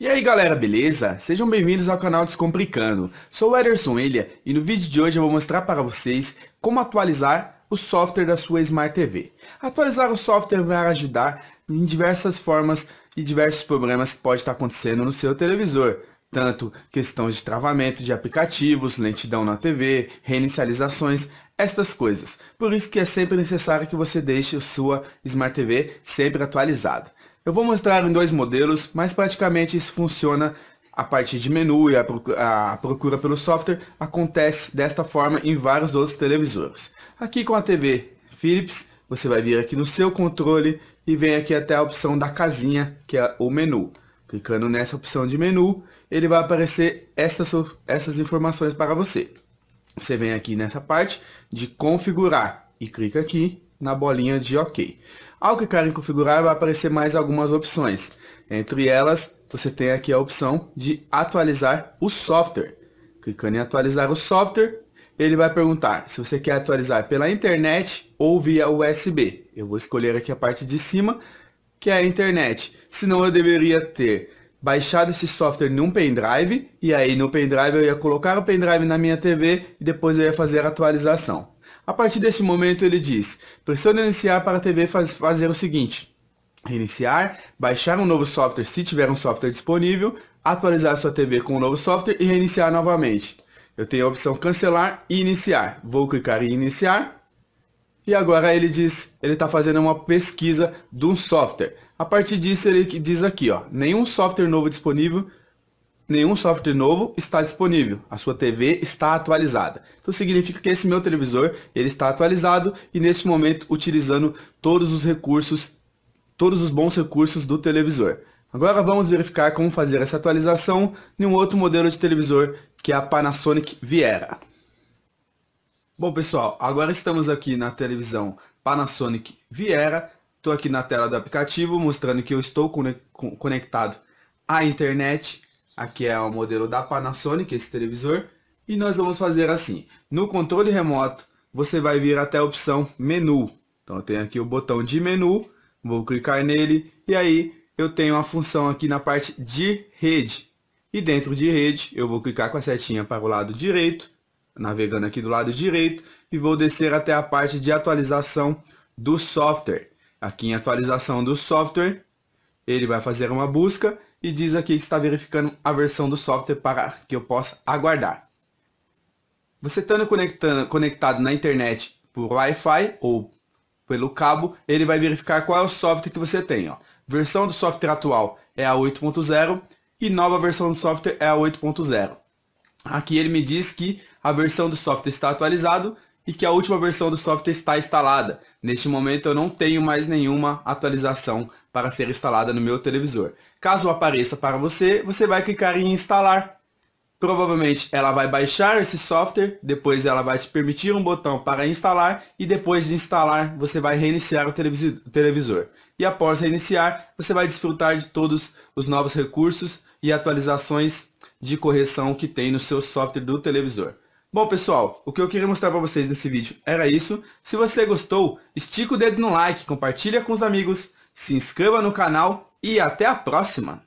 E aí galera, beleza? Sejam bem-vindos ao canal Descomplicando. Sou o Ederson Ilha e no vídeo de hoje eu vou mostrar para vocês como atualizar o software da sua Smart TV. Atualizar o software vai ajudar em diversas formas e diversos problemas que pode estar acontecendo no seu televisor. Tanto questões de travamento de aplicativos, lentidão na TV, reinicializações, estas coisas. Por isso que é sempre necessário que você deixe a sua Smart TV sempre atualizada. Eu vou mostrar em dois modelos, mas praticamente isso funciona a partir de menu e a procura, a procura pelo software acontece desta forma em vários outros televisores. Aqui com a TV Philips, você vai vir aqui no seu controle e vem aqui até a opção da casinha, que é o menu. Clicando nessa opção de menu, ele vai aparecer essas, essas informações para você. Você vem aqui nessa parte de configurar e clica aqui na bolinha de OK. Ao clicar em configurar vai aparecer mais algumas opções. Entre elas, você tem aqui a opção de atualizar o software. Clicando em atualizar o software, ele vai perguntar se você quer atualizar pela internet ou via USB. Eu vou escolher aqui a parte de cima, que é a internet. Senão eu deveria ter baixado esse software num pendrive, e aí no pendrive eu ia colocar o pendrive na minha TV e depois eu ia fazer a atualização. A partir deste momento ele diz, pressione iniciar para a TV faz, fazer o seguinte, reiniciar, baixar um novo software se tiver um software disponível, atualizar sua TV com o um novo software e reiniciar novamente. Eu tenho a opção cancelar e iniciar. Vou clicar em iniciar. E agora ele diz, ele está fazendo uma pesquisa de um software. A partir disso ele diz aqui, ó, nenhum software novo disponível nenhum software novo está disponível. A sua TV está atualizada. Então significa que esse meu televisor ele está atualizado e neste momento utilizando todos os recursos, todos os bons recursos do televisor. Agora vamos verificar como fazer essa atualização em um outro modelo de televisor que é a Panasonic Viera. Bom pessoal, agora estamos aqui na televisão Panasonic Viera. Estou aqui na tela do aplicativo mostrando que eu estou conectado à internet Aqui é o modelo da Panasonic, esse televisor. E nós vamos fazer assim. No controle remoto, você vai vir até a opção menu. Então eu tenho aqui o botão de menu, vou clicar nele. E aí eu tenho a função aqui na parte de rede. E dentro de rede, eu vou clicar com a setinha para o lado direito, navegando aqui do lado direito, e vou descer até a parte de atualização do software. Aqui em atualização do software, ele vai fazer uma busca e diz aqui que está verificando a versão do software para que eu possa aguardar. Você estando conectado na internet por Wi-Fi ou pelo cabo, ele vai verificar qual é o software que você tem. Ó. Versão do software atual é a 8.0 e nova versão do software é a 8.0. Aqui ele me diz que a versão do software está atualizado e que a última versão do software está instalada. Neste momento eu não tenho mais nenhuma atualização para ser instalada no meu televisor. Caso apareça para você, você vai clicar em instalar. Provavelmente ela vai baixar esse software, depois ela vai te permitir um botão para instalar e depois de instalar você vai reiniciar o televisor. E após reiniciar, você vai desfrutar de todos os novos recursos e atualizações de correção que tem no seu software do televisor. Bom, pessoal, o que eu queria mostrar para vocês nesse vídeo era isso. Se você gostou, estica o dedo no like, compartilha com os amigos, se inscreva no canal e até a próxima!